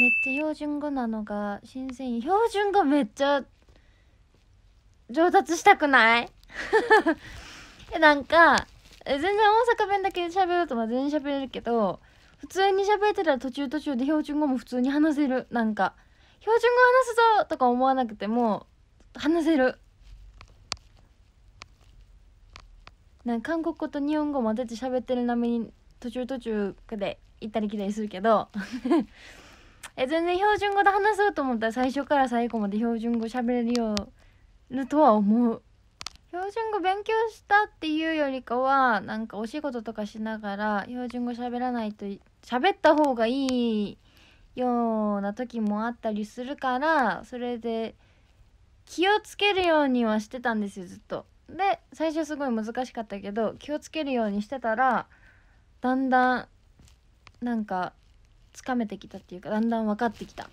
めっちゃ標準語なのが新鮮標準語めっちゃ上達したくない なんか全然大阪弁だけ喋ると全然喋れるけど普通に喋ってたら途中途中で標準語も普通に話せるなんか標準語話すぞとか思わなくても話せるなん韓国語と日本語混ぜて喋ってる波に途中途中で行ったり来たりするけどえ全然標準語で話そうと思ったら最初から最後まで標準語喋れるようとは思う標準語勉強したっていうよりかはなんかお仕事とかしながら標準語喋らないと喋った方がいいような時もあったりするからそれで気をつけるようにはしてたんですよずっと。で最初すごい難しかったけど気をつけるようにしてたらだんだんなんかつかめてきたっていうかだんだん分かってきた